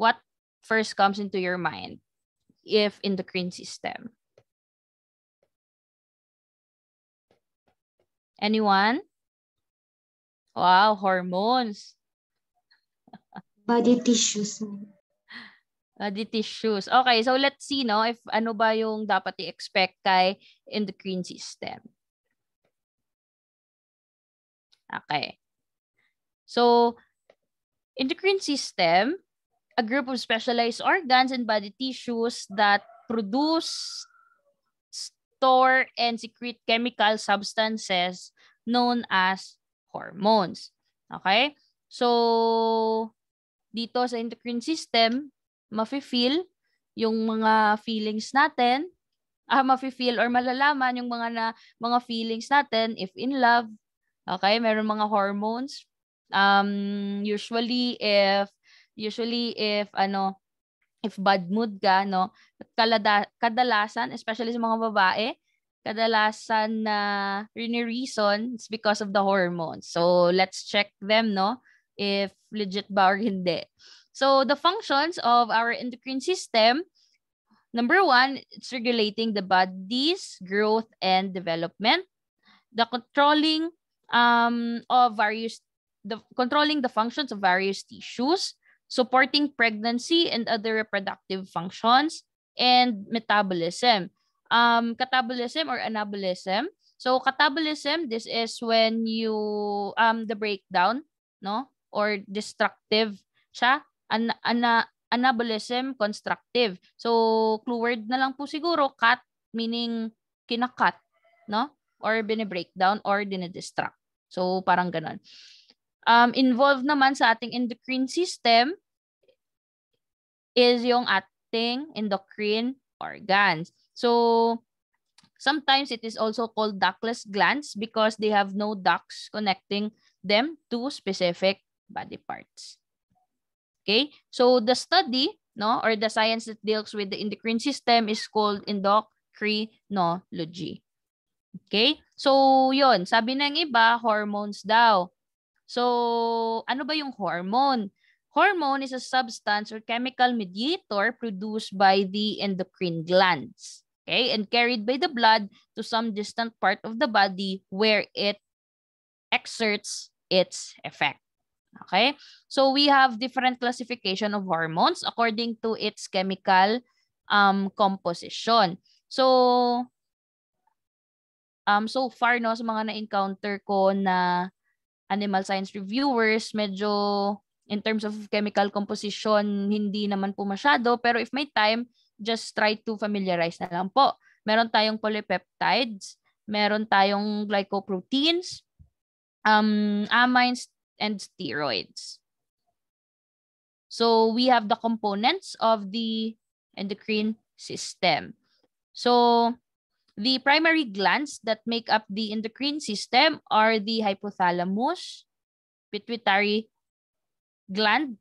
what first comes into your mind if endocrine system? Anyone? Wow, hormones. Body tissues. Body tissues. Okay, so let's see no if ano ba yung dapat i-expect kay endocrine system. Okay. So, endocrine system, a group of specialized organs and body tissues that produce, store, and secrete chemical substances known as hormones. Okay? So, dito sa endocrine system, mafe-feel yung mga feelings natin, ah, mafe-feel or malalaman yung mga na, mga feelings natin if in love. Okay, meron mga hormones. Um, usually if Usually if ano, if bad mood ka, no, kalada, kadalasan, especially sa mga babae, kadalasan na uh, reason is because of the hormones. So let's check them, no, if legit ba or hindi. So the functions of our endocrine system, number one, it's regulating the body's growth and development. The controlling um, of various, the controlling the functions of various tissues, supporting pregnancy and other reproductive functions, and metabolism. Um, catabolism or anabolism. So catabolism, this is when you, um, the breakdown, no? Or destructive siya. An ana anabolism, constructive. So clue word na lang po siguro, cut, meaning kinakat, no? Or breakdown or dinedestruct. So parang ganun um, involved naman sa ating endocrine system is yung ating endocrine organs. So, sometimes it is also called ductless glands because they have no ducts connecting them to specific body parts. Okay? So, the study no, or the science that deals with the endocrine system is called endocrinology. Okay? So, yun. Sabi ng iba, hormones daw. So, ano ba yung hormone? Hormone is a substance or chemical mediator produced by the endocrine glands, okay, and carried by the blood to some distant part of the body where it exerts its effect. Okay? So we have different classification of hormones according to its chemical um composition. So um so far no sa mga na-encounter ko na animal science reviewers, medyo in terms of chemical composition, hindi naman po masyado. Pero if may time, just try to familiarize na lang po. Meron tayong polypeptides, meron tayong glycoproteins, um, amines, and steroids. So we have the components of the endocrine system. So The primary glands that make up the endocrine system are the hypothalamus, pituitary gland,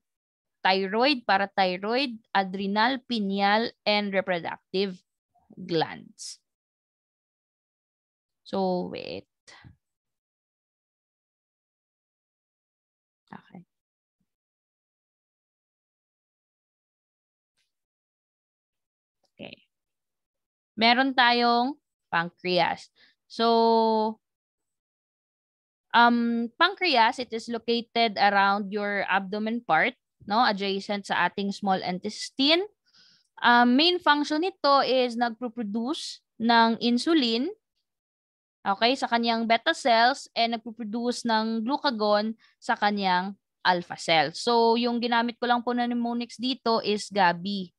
thyroid, parathyroid, adrenal, pineal, and reproductive glands. So, wait. Okay. Okay. Meron tayong pancreas. So, um, pancreas, it is located around your abdomen part, no? adjacent sa ating small intestine. Um, main function nito is nagproproduce ng insulin okay, sa kanyang beta cells and nagproproduce ng glucagon sa kanyang alpha cells. So, yung ginamit ko lang po na mnemonics dito is GABI.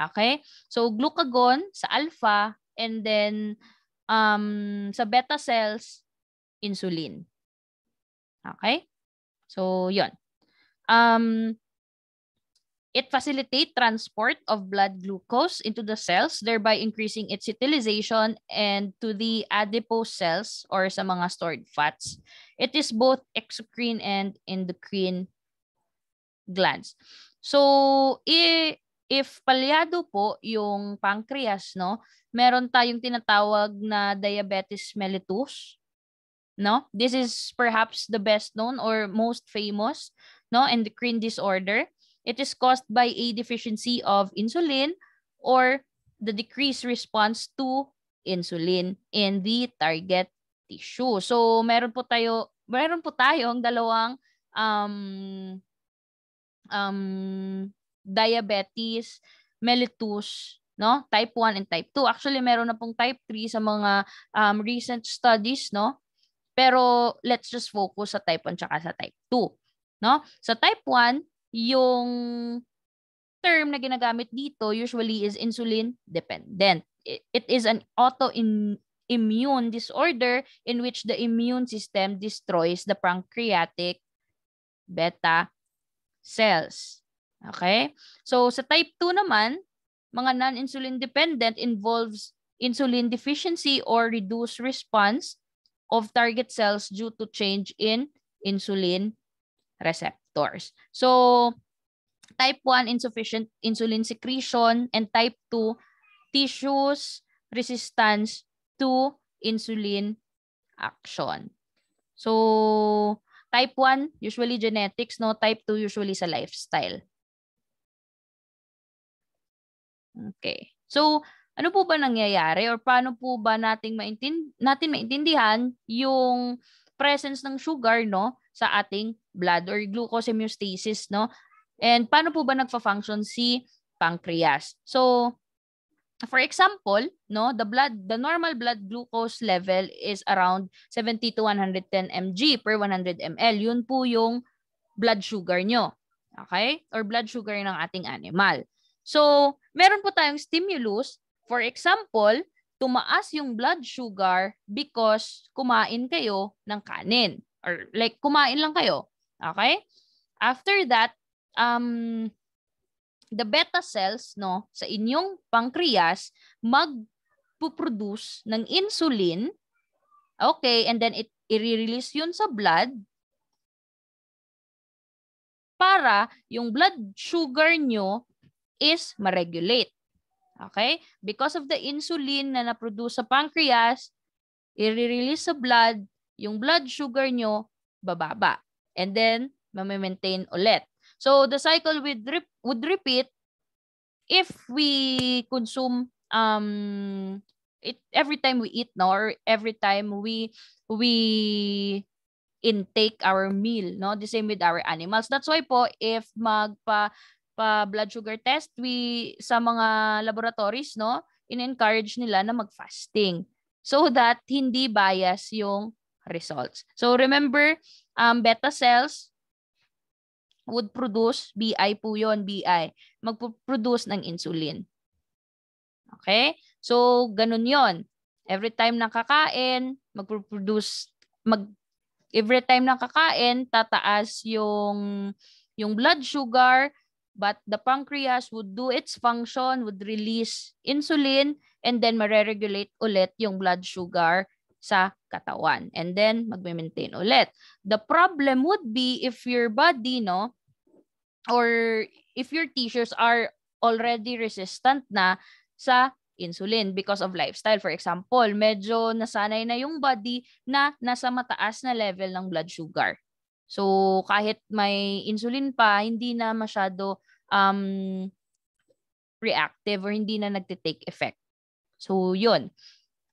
Okay? So glucagon sa alpha and then um, sa beta cells, insulin. Okay? So, yon. Um, it facilitate transport of blood glucose into the cells, thereby increasing its utilization and to the adipose cells or sa mga stored fats. It is both exocrine and endocrine glands. So, i If palyado po yung pancreas, no, meron tayong tinatawag na diabetes mellitus, no? This is perhaps the best known or most famous, no, endocrine disorder. It is caused by a deficiency of insulin or the decreased response to insulin in the target tissue. So, meron po tayo, meron po tayong dalawang um, um, diabetes, mellitus, no? Type 1 and type 2. Actually, meron na pong type 3 sa mga um, recent studies, no? Pero let's just focus sa type 1 tsaka sa type 2, no? Sa type 1, yung term na ginagamit dito usually is insulin dependent. It is an autoimmune disorder in which the immune system destroys the pancreatic beta cells. Okay? So sa type 2 naman, mga non-insulin dependent involves insulin deficiency or reduced response of target cells due to change in insulin receptors. So type 1 insufficient insulin secretion and type 2 tissues resistance to insulin action. So type 1 usually genetics no type 2 usually sa lifestyle. Okay. So, ano po ba nangyayari or paano po ba nating maintin natin maintindihan yung presence ng sugar no sa ating blood or glucose homeostasis no? And paano po ba nagfa-function si pancreas? So, for example, no, the blood the normal blood glucose level is around 70 to 110 mg per 100 ml. Yun po yung blood sugar nyo. Okay? Or blood sugar ng ating animal. So, meron po tayong stimulus. For example, tumaas yung blood sugar because kumain kayo ng kanin. Or like, kumain lang kayo. Okay? After that, um, the beta cells no sa inyong pancreas magpo-produce ng insulin. Okay, and then it i-release yun sa blood para yung blood sugar nyo is ma-regulate. Okay? Because of the insulin na na-produce sa pancreas, i-release sa blood, yung blood sugar nyo bababa. And then, ma-maintain ulit. So, the cycle would, re would repeat if we consume um, it every time we eat no or every time we we intake our meal no the same with our animals that's why po if magpa pa blood sugar test, we sa mga laboratories, no, in-encourage nila na mag-fasting so that hindi bias yung results. So remember, um, beta cells would produce, BI po yun, BI, magpo-produce ng insulin. Okay? So, ganun yon Every time na kakain, magpo-produce, mag, every time na kakain, tataas yung, yung blood sugar, but the pancreas would do its function, would release insulin, and then mare-regulate ulit yung blood sugar sa katawan. And then, magme-maintain ulit. The problem would be if your body, no, or if your tissues are already resistant na sa insulin because of lifestyle. For example, medyo nasanay na yung body na nasa mataas na level ng blood sugar. So kahit may insulin pa, hindi na masyado um, reactive or hindi na nagte-take effect. So yun.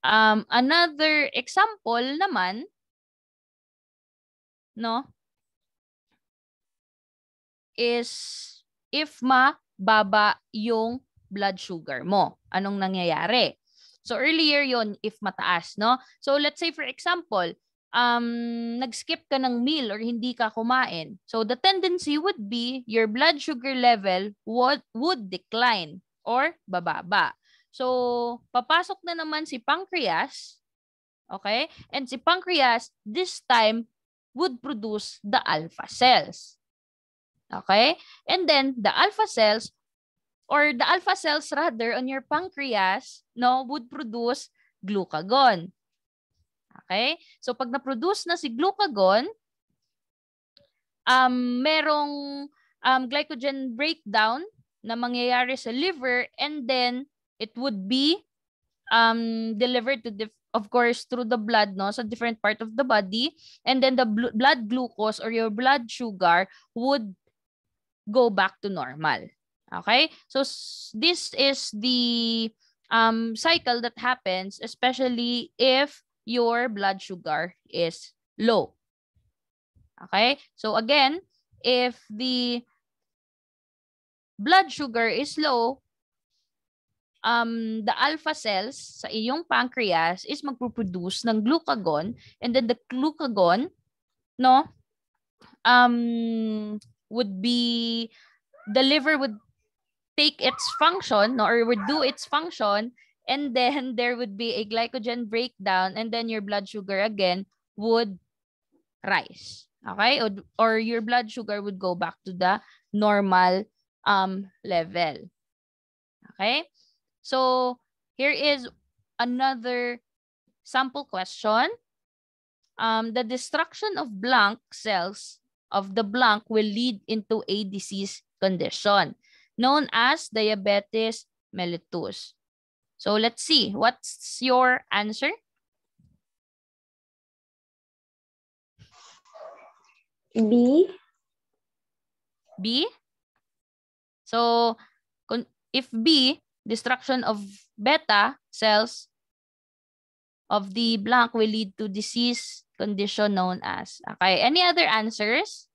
Um, another example naman, no, is if mababa yung blood sugar mo. Anong nangyayari? So earlier yon if mataas, no? So let's say for example, um, nag-skip ka ng meal or hindi ka kumain. So the tendency would be your blood sugar level would, would decline or bababa. So papasok na naman si pancreas, okay? And si pancreas this time would produce the alpha cells. Okay? And then the alpha cells or the alpha cells rather on your pancreas no would produce glucagon. Okay? So pag na-produce na si glucagon, um, merong um, glycogen breakdown na mangyayari sa liver and then it would be um, delivered to, dif- of course, through the blood, no? So different part of the body. And then the bl- blood glucose or your blood sugar would go back to normal. Okay? So this is the um, cycle that happens, especially if your blood sugar is low. Okay? So again, if the blood sugar is low, um, the alpha cells sa iyong pancreas is magpo ng glucagon and then the glucagon no um would be the liver would take its function no or would do its function and then there would be a glycogen breakdown and then your blood sugar again would rise okay or, or your blood sugar would go back to the normal um level okay so here is another sample question um the destruction of blank cells of the blank will lead into a disease condition known as diabetes mellitus So let's see. What's your answer? B. B? So if B, destruction of beta cells of the blank will lead to disease condition known as. Okay, any other answers?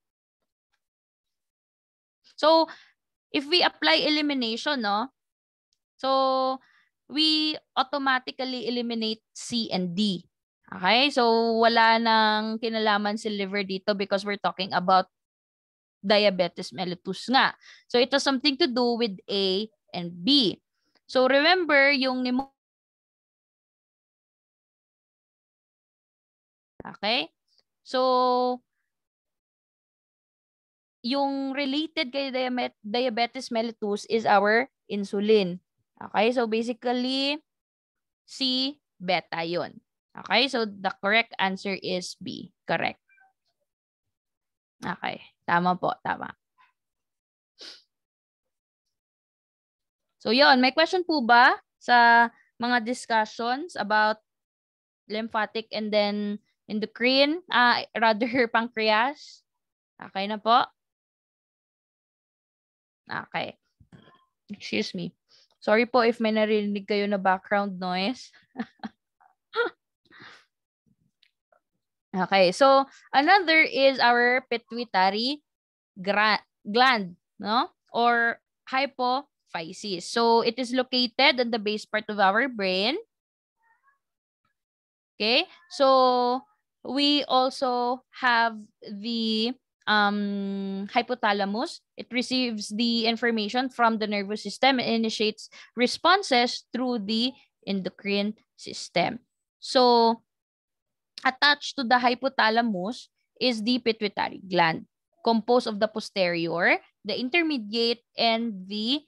So if we apply elimination, no? So we automatically eliminate C and D. Okay? So, wala nang kinalaman si liver dito because we're talking about diabetes mellitus nga. So, it has something to do with A and B. So, remember, yung pneumonia Okay? So, yung related kay diabetes mellitus is our insulin. Okay, so basically, C, beta yun. Okay, so the correct answer is B. Correct. Okay, tama po, tama. So yon, may question po ba sa mga discussions about lymphatic and then endocrine, uh, rather pancreas? Okay na po? Okay. Excuse me. Sorry po if may narinig kayo na background noise. okay, so another is our pituitary gland, no? Or hypophysis. So it is located in the base part of our brain. Okay, so we also have the um, hypothalamus. It receives the information from the nervous system and initiates responses through the endocrine system. So, attached to the hypothalamus is the pituitary gland, composed of the posterior, the intermediate, and the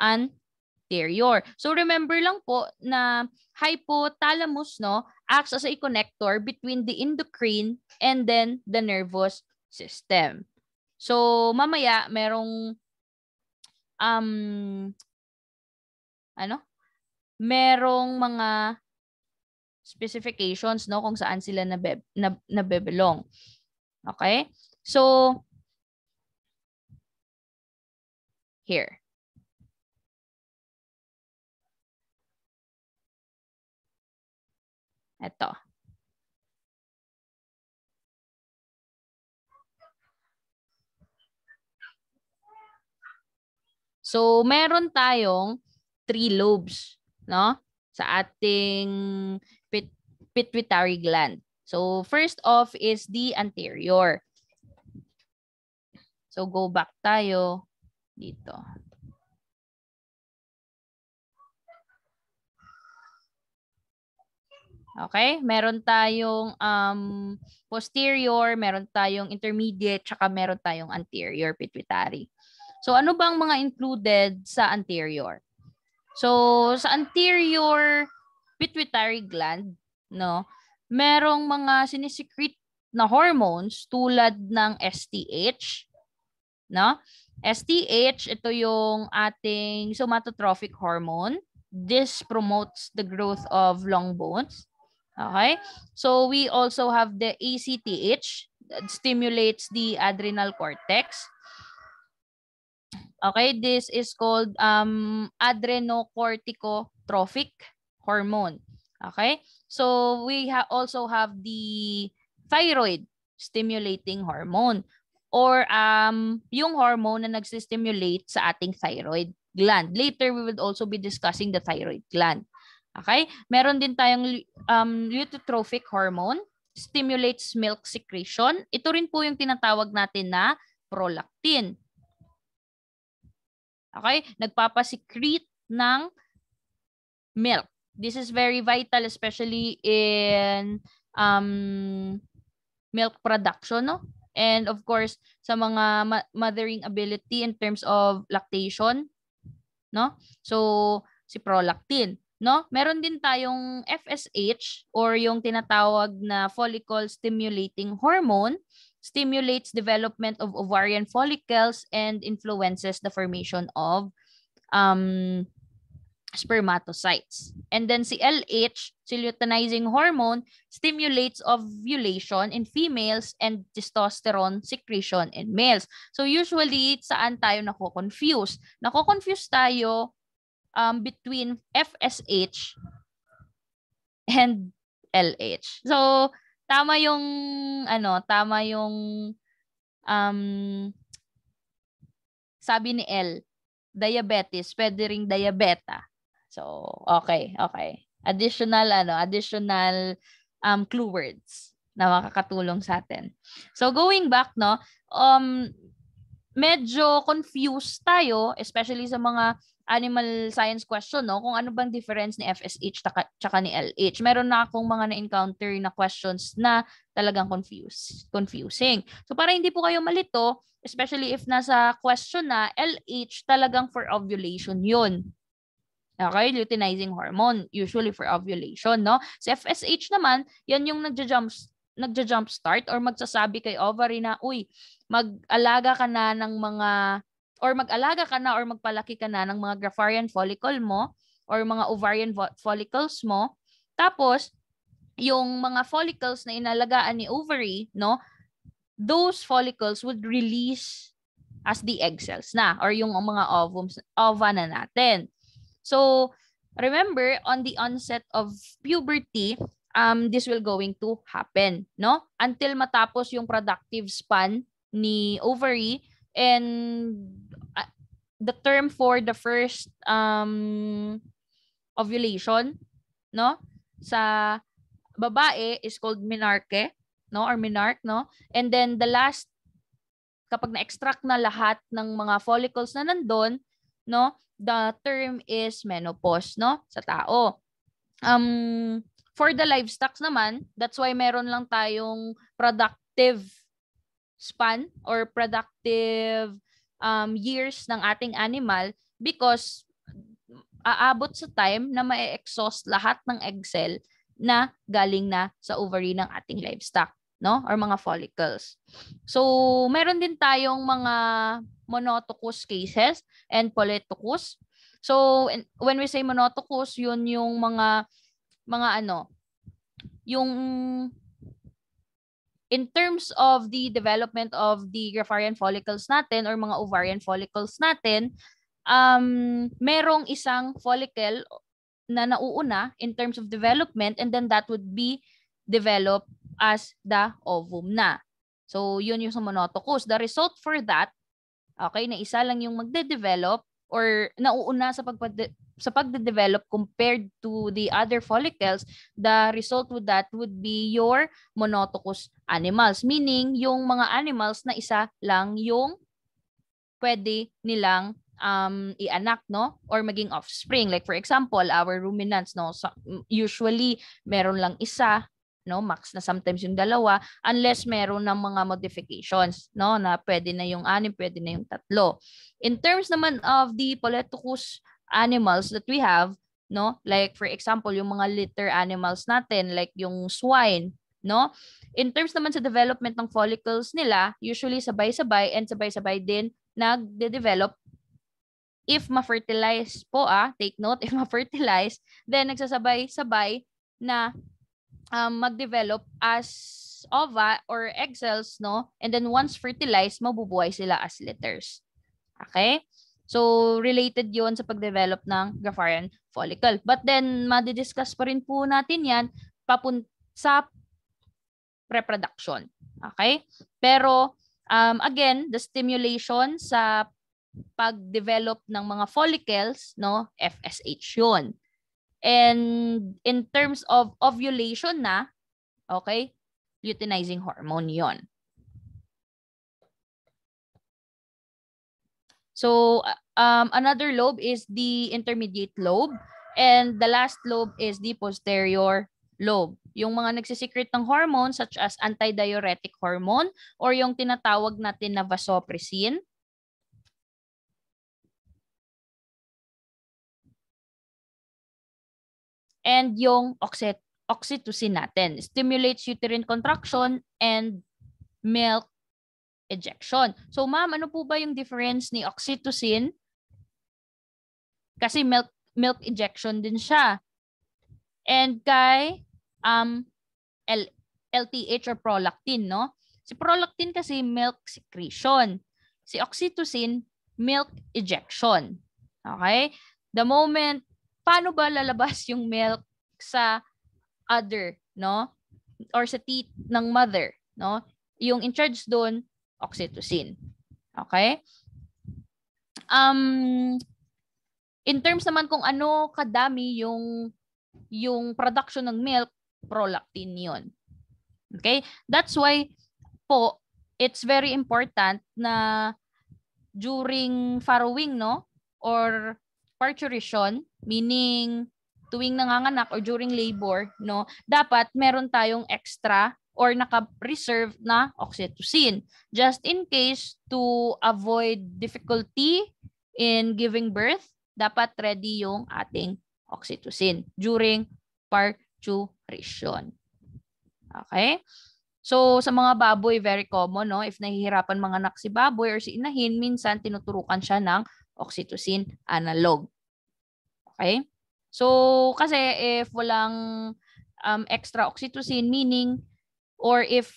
anterior. So, remember lang po na hypothalamus no, acts as a connector between the endocrine and then the nervous system. So, mamaya, merong, um, ano? Merong mga specifications, no? Kung saan sila nabe, nabebelong. Okay? So, here. Ito. So, meron tayong three lobes, no? Sa ating pit pituitary gland. So, first off is the anterior. So, go back tayo dito. Okay? Meron tayong um, posterior, meron tayong intermediate, tsaka meron tayong anterior pituitary. So ano bang mga included sa anterior? So sa anterior pituitary gland, no, merong mga sinisecrete na hormones tulad ng STH, no? STH, ito yung ating somatotrophic hormone. This promotes the growth of long bones. Okay? So we also have the ACTH that stimulates the adrenal cortex. Okay, this is called um, adrenocorticotrophic hormone. Okay, so we ha also have the thyroid stimulating hormone or um, yung hormone na nagsistimulate sa ating thyroid gland. Later, we will also be discussing the thyroid gland. Okay? Meron din tayong um, leuotrophic hormone, stimulates milk secretion. Ito rin po yung tinatawag natin na prolactin. Okay? Nagpapasecrete ng milk. This is very vital especially in um, milk production, no? And of course, sa mga mothering ability in terms of lactation, no? So, si prolactin, no? Meron din tayong FSH or yung tinatawag na follicle stimulating hormone stimulates development of ovarian follicles and influences the formation of um, spermatocytes. And then si LH, luteinizing hormone, stimulates ovulation in females and testosterone secretion in males. So usually, saan tayo nako-confuse? Nako-confuse tayo um, between FSH and LH. So tama yung ano, tama yung um sabi ni L, diabetes, pwede ring diabeta. So, okay, okay. Additional ano, additional um clue words na makakatulong sa atin. So going back no, um medyo confused tayo especially sa mga animal science question, no? Kung ano bang difference ni FSH taka, tsaka ni LH. Meron na akong mga na-encounter na questions na talagang confused, confusing. So para hindi po kayo malito, especially if nasa question na LH, talagang for ovulation yun. Okay, luteinizing hormone, usually for ovulation, no? Sa so FSH naman, yan yung nagja jumps nagja-jump start or magsasabi kay ovary na, uy, mag-alaga ka na ng mga or mag-alaga ka na or magpalaki ka na ng mga grapharian follicle mo or mga ovarian follicles mo. Tapos, yung mga follicles na inalagaan ni ovary, no, those follicles would release as the egg cells na or yung mga ovums, ova na natin. So, remember, on the onset of puberty, um, this will going to happen, no? Until matapos yung productive span ni ovary, and the term for the first um, ovulation, no? Sa babae is called menarche, no? Or menarch, no? And then the last, kapag na-extract na lahat ng mga follicles na nandoon no? The term is menopause, no? Sa tao. Um, for the livestock naman, that's why meron lang tayong productive span or productive um, years ng ating animal because aabot sa time na ma-exhaust lahat ng egg cell na galing na sa ovary ng ating livestock no or mga follicles. So, meron din tayong mga monotocus cases and polytocus. So, when we say monotocus, yun yung mga mga ano, yung in terms of the development of the grapharian follicles natin or mga ovarian follicles natin, um, merong isang follicle na nauuna in terms of development and then that would be developed as the ovum na. So, yun yung sa monotocus. The result for that, okay, na isa lang yung magde-develop or nauuna sa pagpade- sa pagde-develop compared to the other follicles, the result with that would be your monotocous animals. Meaning, yung mga animals na isa lang yung pwede nilang um, ianak, no? Or maging offspring. Like for example, our ruminants, no? So, usually, meron lang isa no max na sometimes yung dalawa unless meron ng mga modifications no na pwede na yung anim pwede na yung tatlo in terms naman of the poleticus animals that we have no like for example yung mga litter animals natin like yung swine no in terms naman sa development ng follicles nila usually sabay-sabay and sabay-sabay din nagde-develop if ma-fertilize po ah take note if ma-fertilize then nagsasabay-sabay na um, mag-develop as ova or egg cells, no? And then once fertilized, mabubuhay sila as litters. Okay? So, related yon sa pagdevelop ng Grapharian follicle. But then, madidiscuss pa rin po natin yan papun sa reproduction. Okay? Pero, um, again, the stimulation sa pagdevelop ng mga follicles, no, FSH yun. And in terms of ovulation na, okay, luteinizing hormone yon. So um, another lobe is the intermediate lobe and the last lobe is the posterior lobe. Yung mga nagsisecrete ng hormone such as antidiuretic hormone or yung tinatawag natin na vasopressin and yung oxyt oxytocin natin. Stimulates uterine contraction and milk ejection. So ma'am, ano po ba yung difference ni oxytocin? Kasi milk milk ejection din siya. And kay um L LTH or prolactin, no? Si prolactin kasi milk secretion. Si oxytocin, milk ejection. Okay? The moment paano ba lalabas yung milk sa other, no? Or sa teeth ng mother, no? Yung in charge doon, oxytocin. Okay? Um, in terms naman kung ano kadami yung yung production ng milk, prolactin yon Okay? That's why po, it's very important na during farrowing, no? Or parturition, Meaning, tuwing nanganganak or during labor, no, dapat meron tayong extra or naka-reserve na oxytocin just in case to avoid difficulty in giving birth dapat ready yung ating oxytocin during parturition okay so sa mga baboy very common no if nahihirapan mga anak si baboy or si inahin minsan tinuturukan siya ng oxytocin analog Okay? So, kasi if walang um, extra oxytocin, meaning, or if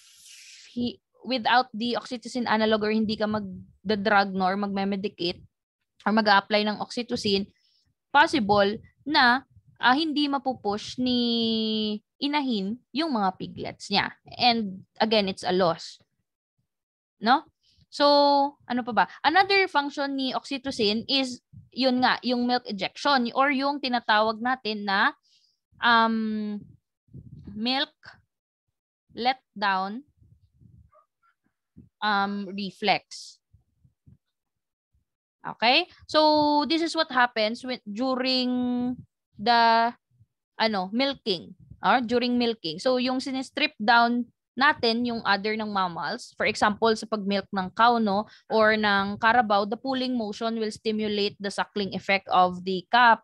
he, without the oxytocin analog or hindi ka magda-drug nor magme-medicate or mag-apply ng oxytocin, possible na uh, hindi mapupush ni inahin yung mga piglets niya. And again, it's a loss. No? So, ano pa ba? Another function ni oxytocin is yun nga, yung milk ejection or yung tinatawag natin na um, milk let down um, reflex. Okay? So, this is what happens when, during the ano, milking or during milking. So, yung sinistrip down natin yung other ng mammals. For example, sa pagmilk ng cow no or ng carabao, the pulling motion will stimulate the suckling effect of the calf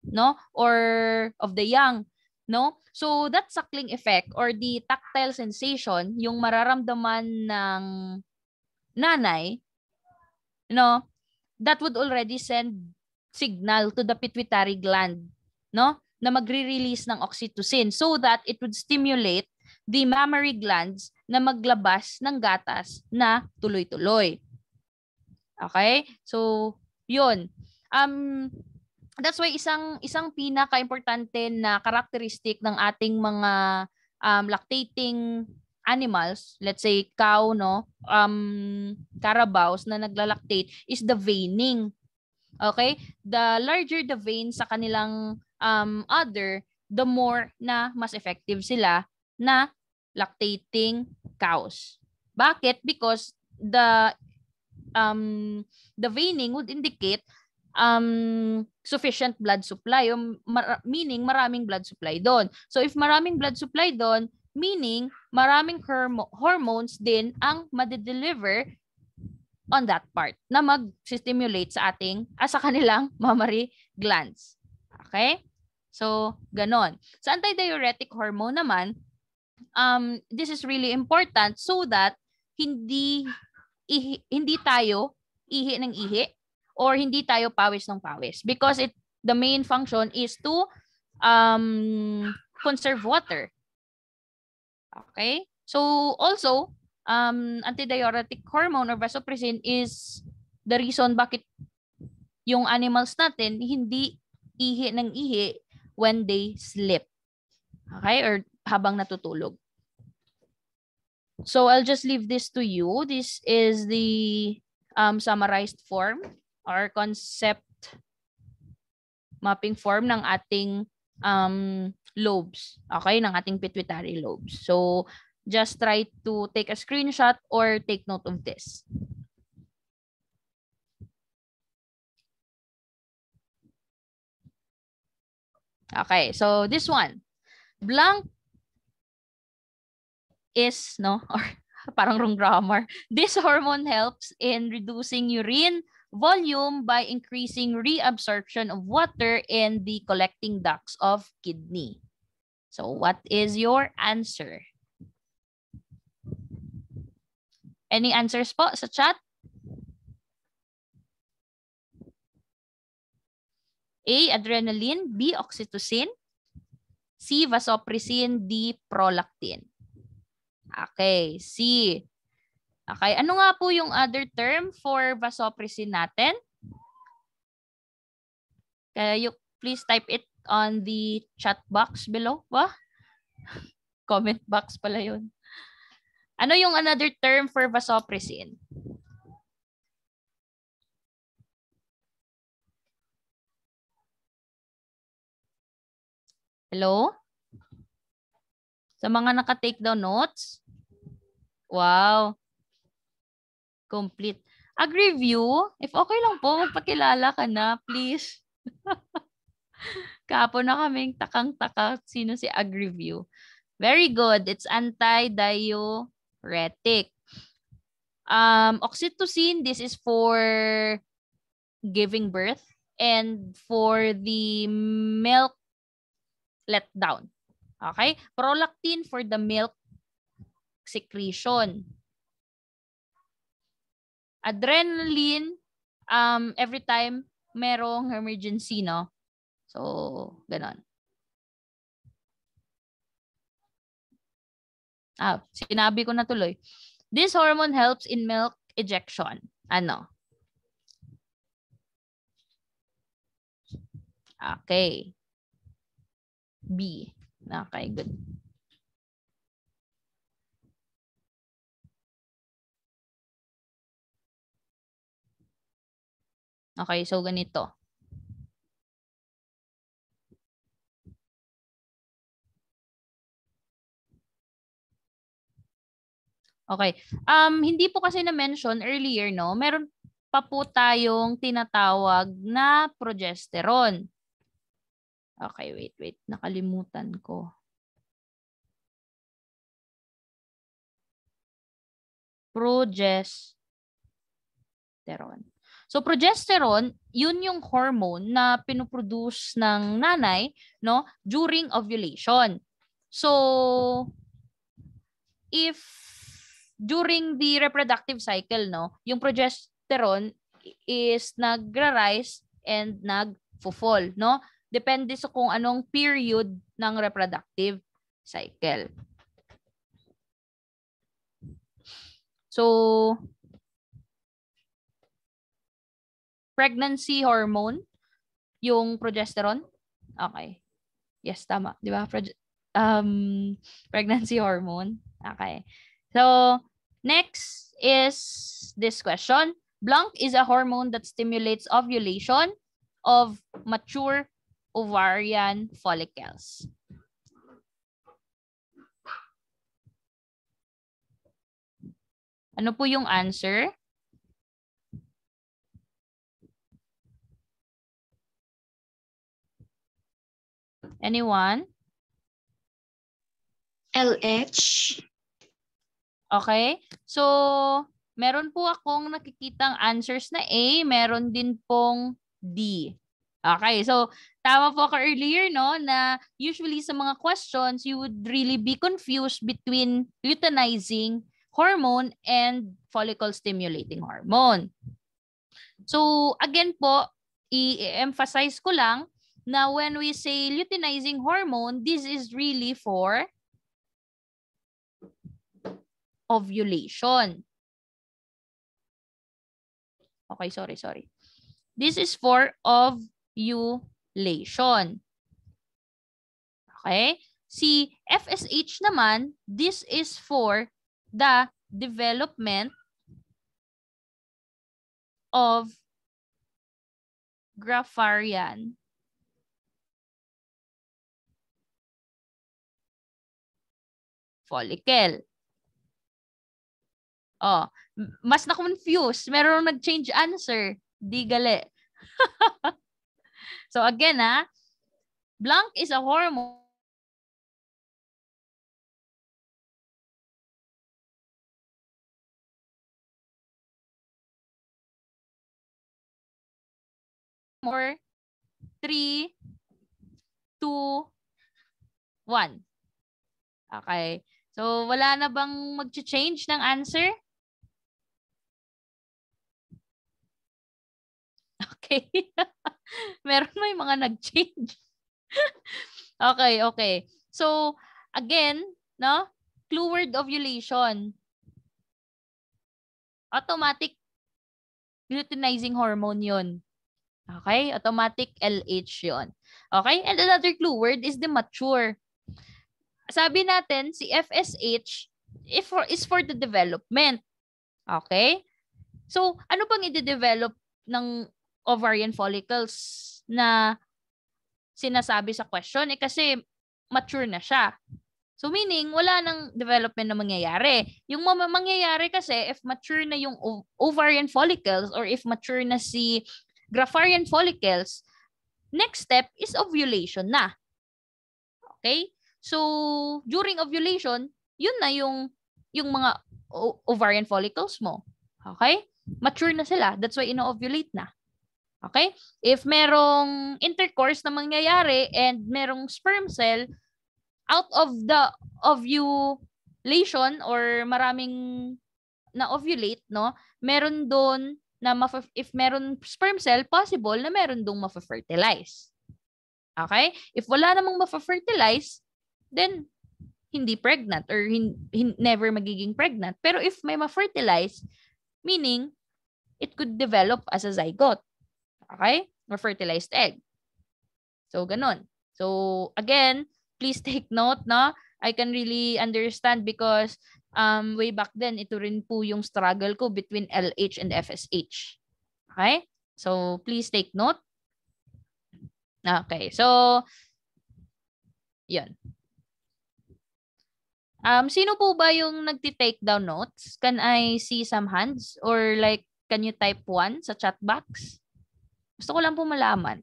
no or of the young no? So that suckling effect or the tactile sensation, yung mararamdaman ng nanay, no? that would already send signal to the pituitary gland, no? Na magre-release ng oxytocin so that it would stimulate the mammary glands na maglabas ng gatas na tuloy-tuloy. Okay? So, yun. Um, that's why isang isang pinaka-importante na characteristic ng ating mga um, lactating animals, let's say cow, no, um, carabaos na naglalactate is the veining. Okay? The larger the vein sa kanilang um, other, the more na mas effective sila na lactating cows. Bakit? Because the um, the veining would indicate um, sufficient blood supply, um, mar- meaning maraming blood supply doon. So if maraming blood supply doon, meaning maraming horm- hormones din ang madedeliver on that part na mag-stimulate sa ating, ah, sa kanilang mammary glands. Okay? So, ganon. Sa antidiuretic hormone naman, um, this is really important so that hindi ihi, hindi tayo ihi ng ihi or hindi tayo pawis ng pawis because it the main function is to um, conserve water. Okay? So also um, antidiuretic hormone or vasopressin is the reason bakit yung animals natin hindi ihi ng ihi when they sleep. Okay? Or habang natutulog. So I'll just leave this to you. This is the um, summarized form or concept mapping form ng ating um, lobes, okay, ng ating pituitary lobes. So just try to take a screenshot or take note of this. Okay, so this one. Blank is, no, or parang wrong grammar. This hormone helps in reducing urine volume by increasing reabsorption of water in the collecting ducts of kidney. So what is your answer? Any answers po sa chat? A. Adrenaline. B. Oxytocin. C. Vasopressin. D. Prolactin. Okay, C. Okay, ano nga po yung other term for vasopressin natin? Kaya you please type it on the chat box below. Ba? Comment box pala yun. Ano yung another term for vasopressin? Hello? Sa mga naka-take down notes, wow, complete. Ag-review, if okay lang po, magpakilala ka na, please. Kapo na kaming takang-taka sino si Ag-review. Very good. It's antidiuretic. Um, oxytocin, this is for giving birth and for the milk letdown. Okay? Prolactin for the milk secretion. Adrenaline, um, every time merong emergency, no? So, ganon. Ah, sinabi ko na tuloy. This hormone helps in milk ejection. Ano? Okay. B. Okay, good. Okay, so ganito. Okay. Um, hindi po kasi na-mention earlier, no? Meron pa po tayong tinatawag na progesterone. Okay, wait, wait. Nakalimutan ko. Progesterone. So progesterone, yun yung hormone na pinoproduce ng nanay no during ovulation. So if during the reproductive cycle no, yung progesterone is nagra-rise and nagfo-fall no. Depende sa kung anong period ng reproductive cycle. So, pregnancy hormone, yung progesterone. Okay. Yes, tama. Di ba? Proge um, pregnancy hormone. Okay. So, next is this question. Blank is a hormone that stimulates ovulation of mature ovarian follicles. Ano po yung answer? Anyone? LH. Okay. So, meron po akong nakikitang answers na A, meron din pong D. Okay, so tama po ako earlier, no, na usually sa mga questions, you would really be confused between luteinizing hormone and follicle stimulating hormone. So again po, i-emphasize ko lang na when we say luteinizing hormone, this is really for ovulation. Okay, sorry, sorry. This is for of manipulation. Okay? Si FSH naman, this is for the development of grapharian follicle. Oh, mas na-confuse. Meron nag-change answer. Di gali. So again, ha, blank is a hormone more 3, 2, 1. Okay. So, wala na bang mag-change ng answer? Okay. meron may mga nag-change. okay, okay. So, again, no? Clue word ovulation. Automatic luteinizing hormone yon. Okay? Automatic LH yon. Okay? And another clue word is the mature. Sabi natin, si FSH if for, is for the development. Okay? So, ano pang i-develop ng ovarian follicles na sinasabi sa question eh kasi mature na siya. So meaning, wala nang development na mangyayari. Yung mangyayari kasi if mature na yung ovarian follicles or if mature na si grapharian follicles, next step is ovulation na. Okay? So during ovulation, yun na yung yung mga ovarian follicles mo. Okay? Mature na sila. That's why ino-ovulate na. Okay? If merong intercourse na mangyayari and merong sperm cell, out of the ovulation or maraming na ovulate, no? Meron doon na maf- if meron sperm cell, possible na meron doon ma fertilize Okay? If wala namang ma fertilize then hindi pregnant or hin- hin- never magiging pregnant. Pero if may ma-fertilize, meaning it could develop as a zygote. Okay? Or fertilized egg. So, ganun. So, again, please take note, no? I can really understand because um, way back then, ito rin po yung struggle ko between LH and FSH. Okay? So, please take note. Okay. So, yun. Um, sino po ba yung nagti-take down notes? Can I see some hands? Or like, can you type one sa chat box? Gusto ko lang po malaman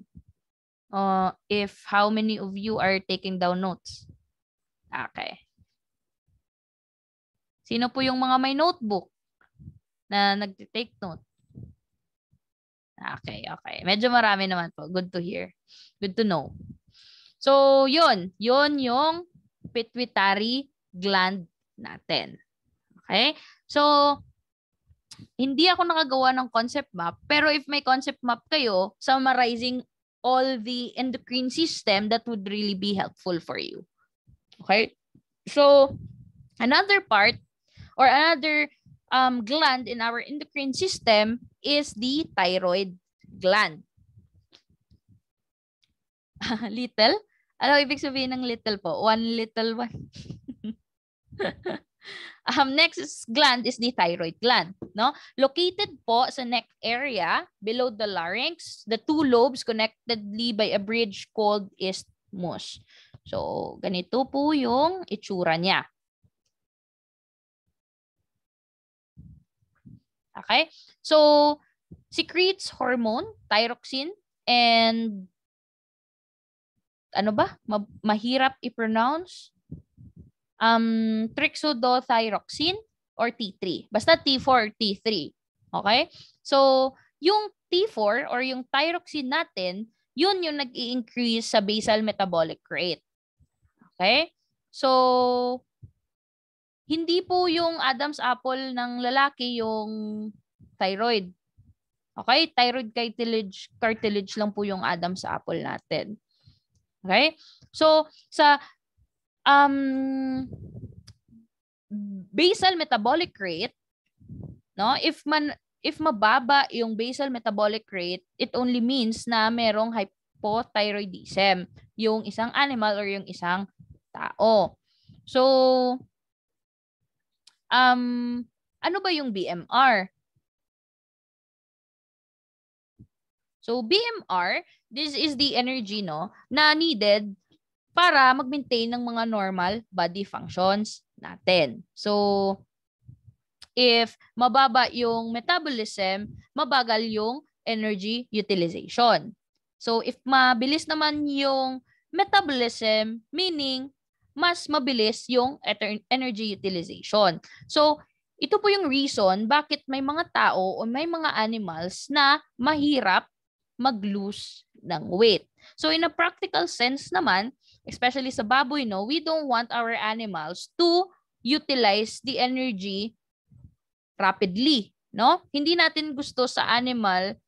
uh, if how many of you are taking down notes. Okay. Sino po yung mga may notebook na nag-take note? Okay, okay. Medyo marami naman po. Good to hear. Good to know. So, yun. Yun yung pituitary gland natin. Okay? So, hindi ako nakagawa ng concept map, pero if may concept map kayo, summarizing all the endocrine system, that would really be helpful for you. Okay? So, another part or another um, gland in our endocrine system is the thyroid gland. little? Ano ibig sabihin ng little po? One little one. Um, next gland is the thyroid gland. No? Located po sa neck area below the larynx, the two lobes connectedly by a bridge called isthmus. So, ganito po yung itsura niya. Okay? So, secretes hormone, thyroxine, and ano ba? Ma mahirap i-pronounce? um, trixodothyroxine or T3. Basta T4 or T3. Okay? So, yung T4 or yung thyroxine natin, yun yung nag-i-increase sa basal metabolic rate. Okay? So, hindi po yung Adam's apple ng lalaki yung thyroid. Okay? Thyroid cartilage, cartilage lang po yung Adam's apple natin. Okay? So, sa um, basal metabolic rate, no? If man if mababa yung basal metabolic rate, it only means na merong hypothyroidism yung isang animal or yung isang tao. So um ano ba yung BMR? So BMR, this is the energy no na needed para mag-maintain ng mga normal body functions natin. So, if mababa yung metabolism, mabagal yung energy utilization. So, if mabilis naman yung metabolism, meaning mas mabilis yung energy utilization. So, ito po yung reason bakit may mga tao o may mga animals na mahirap mag-lose ng weight. So, in a practical sense naman, especially sa baboy, no, we don't want our animals to utilize the energy rapidly, no? Hindi natin gusto sa animal,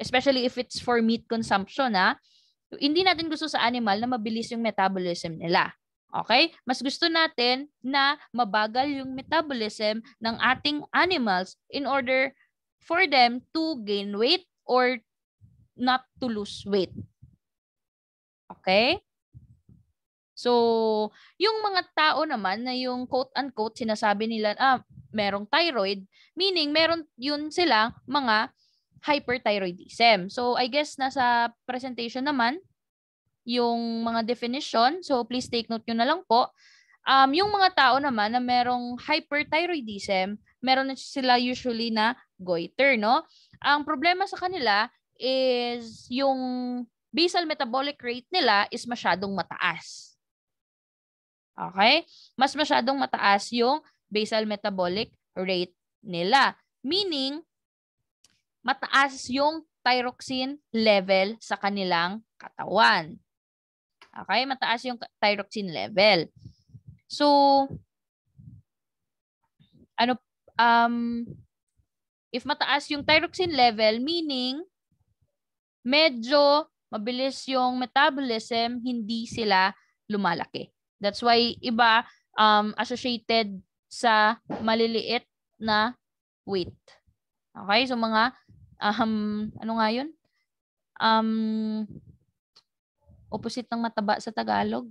especially if it's for meat consumption, ha? Ah, hindi natin gusto sa animal na mabilis yung metabolism nila. Okay? Mas gusto natin na mabagal yung metabolism ng ating animals in order for them to gain weight or not to lose weight. Okay? So, yung mga tao naman na yung quote-unquote sinasabi nila, ah, merong thyroid, meaning meron yun sila mga hyperthyroidism. So, I guess nasa presentation naman yung mga definition. So, please take note nyo na lang po. Um, yung mga tao naman na merong hyperthyroidism, meron na sila usually na goiter, no? Ang problema sa kanila is yung basal metabolic rate nila is masyadong mataas. Okay? Mas masyadong mataas yung basal metabolic rate nila. Meaning, mataas yung thyroxine level sa kanilang katawan. Okay? Mataas yung thyroxine level. So, ano, um, if mataas yung thyroxine level, meaning, medyo mabilis yung metabolism, hindi sila lumalaki. That's why iba um, associated sa maliliit na weight. Okay? So mga um, ano nga yun? Um, opposite ng mataba sa Tagalog.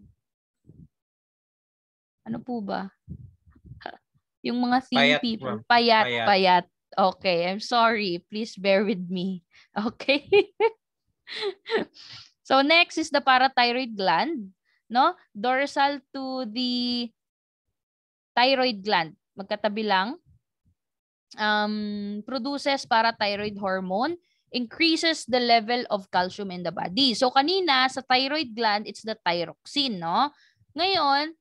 Ano po ba? Yung mga thin payat, people. Payat, payat, payat. Okay, I'm sorry. Please bear with me. Okay? so next is the parathyroid gland no? Dorsal to the thyroid gland. Magkatabi lang. Um, produces parathyroid hormone, increases the level of calcium in the body. So kanina, sa thyroid gland, it's the thyroxine, no? Ngayon,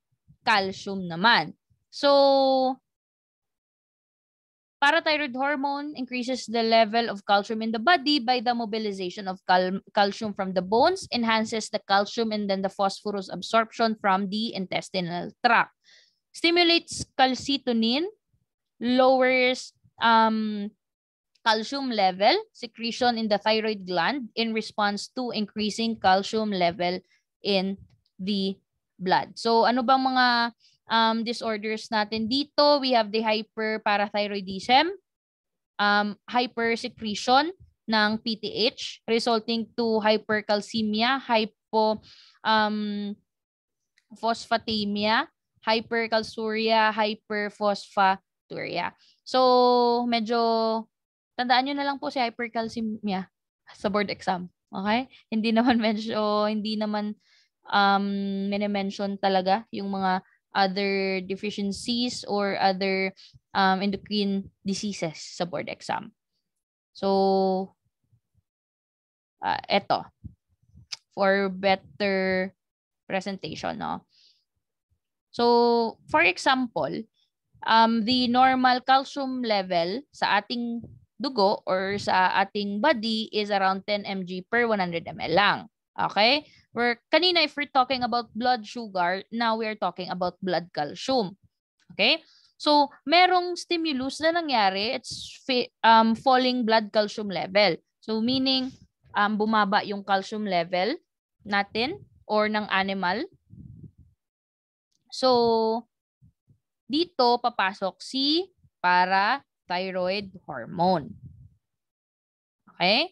calcium naman. So, Parathyroid hormone increases the level of calcium in the body by the mobilization of cal- calcium from the bones, enhances the calcium and then the phosphorus absorption from the intestinal tract. Stimulates calcitonin, lowers um, calcium level secretion in the thyroid gland in response to increasing calcium level in the blood. So ano bang mga um, disorders natin dito, we have the hyperparathyroidism, um, hypersecretion ng PTH resulting to hypercalcemia, hypo um, phosphatemia, hypercalcuria, hyperphosphaturia. So, medyo tandaan nyo na lang po si hypercalcemia sa board exam. Okay? Hindi naman medyo, hindi naman um, minimension talaga yung mga other deficiencies or other um, endocrine diseases sa board exam. So, uh, eto. For better presentation, no? So, for example, um, the normal calcium level sa ating dugo or sa ating body is around 10 mg per 100 ml lang. Okay? We're, kanina, if we're talking about blood sugar, now we are talking about blood calcium. Okay? So, merong stimulus na nangyari, it's um, falling blood calcium level. So, meaning, um, bumaba yung calcium level natin or ng animal. So, dito papasok si parathyroid hormone. Okay?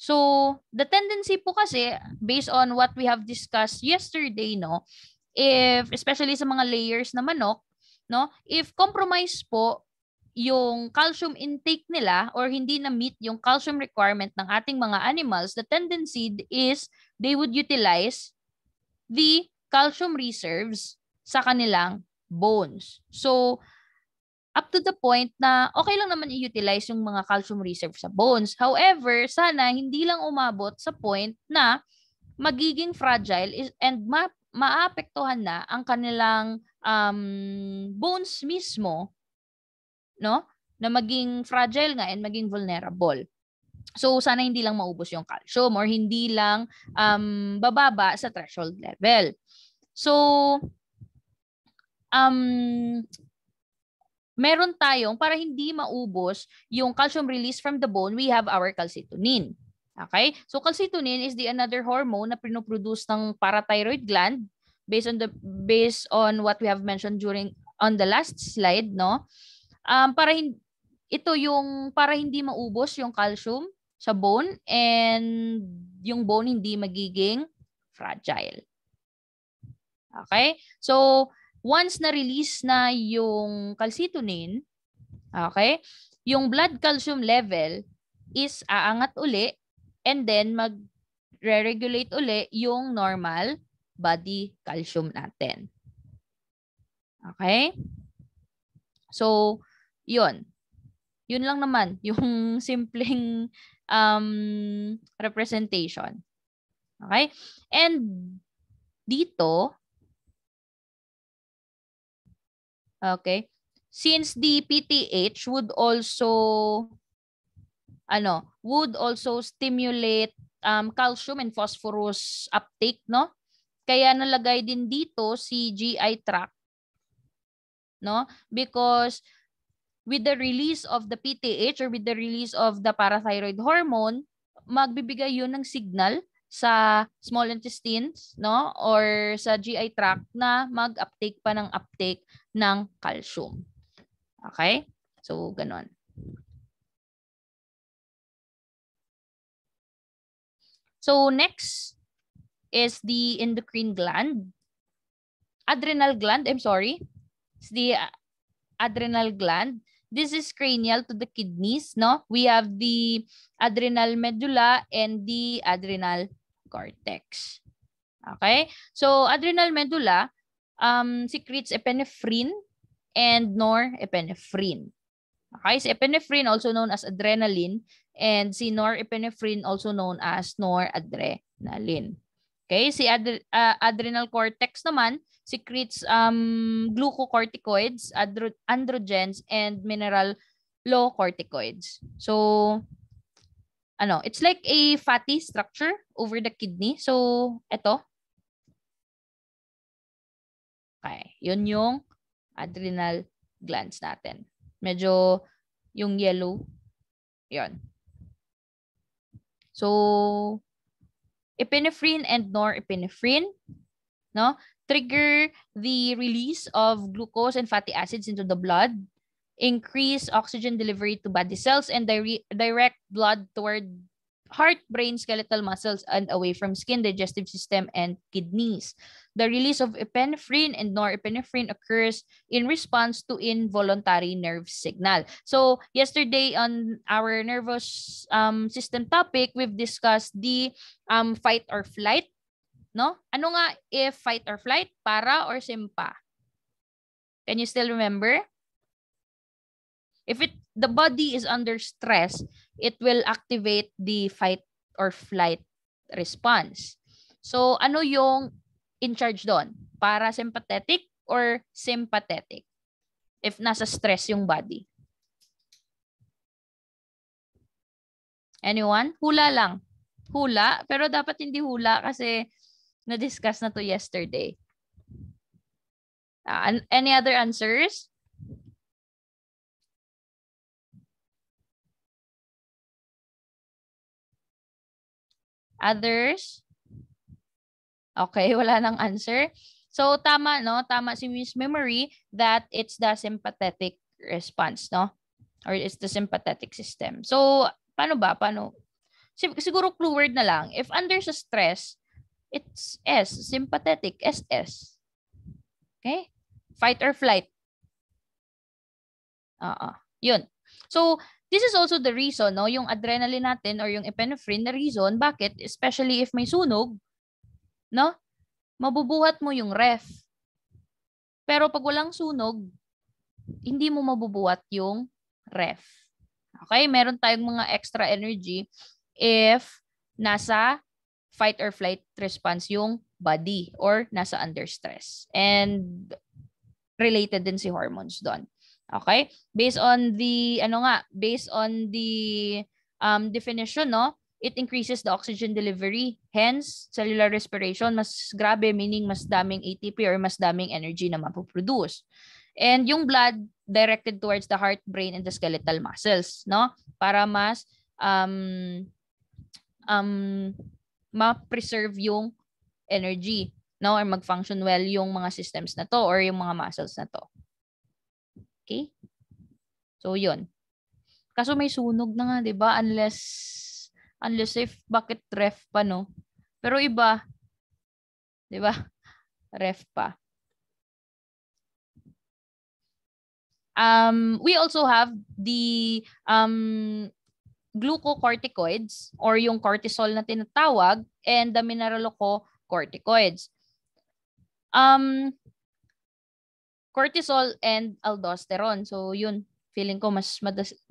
So, the tendency po kasi, based on what we have discussed yesterday, no, if, especially sa mga layers na manok, no, if compromise po yung calcium intake nila or hindi na meet yung calcium requirement ng ating mga animals, the tendency is they would utilize the calcium reserves sa kanilang bones. So, up to the point na okay lang naman i-utilize yung mga calcium reserve sa bones. However, sana hindi lang umabot sa point na magiging fragile and ma- maapektuhan na ang kanilang um, bones mismo, no? Na maging fragile nga and maging vulnerable. So sana hindi lang maubos yung calcium or hindi lang um, bababa sa threshold level. So um meron tayong para hindi maubos yung calcium release from the bone, we have our calcitonin. Okay? So calcitonin is the another hormone na pinoproduce ng parathyroid gland based on the based on what we have mentioned during on the last slide, no? Um para hindi ito yung para hindi maubos yung calcium sa bone and yung bone hindi magiging fragile. Okay? So, once na-release na yung calcitonin, okay, yung blood calcium level is aangat uli and then mag regulate uli yung normal body calcium natin. Okay? So, yun. Yun lang naman, yung simpleng um, representation. Okay? And dito, Okay? Since the PTH would also ano, would also stimulate um, calcium and phosphorus uptake, no? Kaya nalagay din dito si GI tract, no? Because with the release of the PTH or with the release of the parathyroid hormone, magbibigay yun ng signal sa small intestines, no? Or sa GI tract na mag-uptake pa ng uptake ng calcium. Okay? So, ganun. So, next is the endocrine gland. Adrenal gland, I'm sorry. It's the uh, adrenal gland. This is cranial to the kidneys, no? We have the adrenal medulla and the adrenal cortex. Okay? So, adrenal medulla, um, secretes epinephrine and norepinephrine. Okay, so epinephrine also known as adrenaline and si norepinephrine also known as noradrenaline. Okay, si adre uh, adrenal cortex naman secretes um, glucocorticoids, andro androgens, and mineral low corticoids. So, ano, it's like a fatty structure over the kidney. So, ito, Okay. Yun yung adrenal glands natin. Medyo yung yellow. Yun. So, epinephrine and norepinephrine no, trigger the release of glucose and fatty acids into the blood, increase oxygen delivery to body cells, and di direct blood toward heart, brain, skeletal muscles, and away from skin, digestive system, and kidneys. The release of epinephrine and norepinephrine occurs in response to involuntary nerve signal. So yesterday on our nervous um, system topic, we've discussed the um, fight or flight. No? Ano nga if fight or flight? Para or simpa? Can you still remember? If it the body is under stress, it will activate the fight or flight response. So, ano yung in charge doon? Para sympathetic or sympathetic? If nasa stress yung body. Anyone? Hula lang. Hula, pero dapat hindi hula kasi na-discuss na to yesterday. Uh, any other answers? Others? Okay, wala nang answer. So tama no, tama si Miss Memory that it's the sympathetic response no or it's the sympathetic system. So paano ba paano siguro clue word na lang. If under sa stress, it's S, sympathetic, SS. Okay? Fight or flight. Ah, uh-uh. yun. So, this is also the reason, no? Yung adrenaline natin or yung epinephrine na reason, bakit? Especially if may sunog, No? Mabubuhat mo yung ref. Pero pag walang sunog, hindi mo mabubuhat yung ref. Okay? Meron tayong mga extra energy if nasa fight or flight response yung body or nasa under stress. And related din si hormones doon. Okay? Based on the ano nga, based on the um definition no, it increases the oxygen delivery. Hence, cellular respiration, mas grabe, meaning mas daming ATP or mas daming energy na mapoproduce. And yung blood directed towards the heart, brain, and the skeletal muscles, no? Para mas um, um, ma-preserve yung energy, no? Or mag-function well yung mga systems na to or yung mga muscles na to. Okay? So, yun. Kaso may sunog na nga, di ba? Unless Unless if bakit ref pa, no? Pero iba, di ba? Ref pa. Um, we also have the um, glucocorticoids or yung cortisol na tinatawag and the mineralocorticoids. Um, cortisol and aldosterone. So yun, feeling ko mas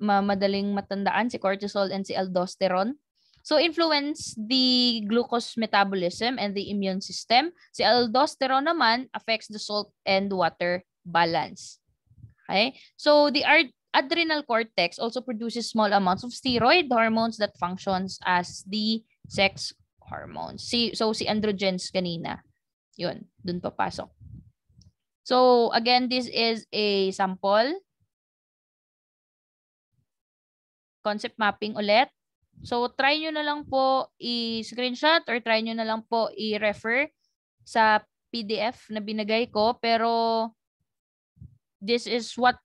madaling matandaan si cortisol and si aldosterone. So influence the glucose metabolism and the immune system. Si aldosterone naman affects the salt and water balance. Okay? So the adrenal cortex also produces small amounts of steroid hormones that functions as the sex hormones. Si so si androgens kanina. 'Yun, dun papasok. So again, this is a sample concept mapping ulit. So try nyo na lang po i-screenshot or try nyo na lang po i-refer sa PDF na binagay ko. Pero this is what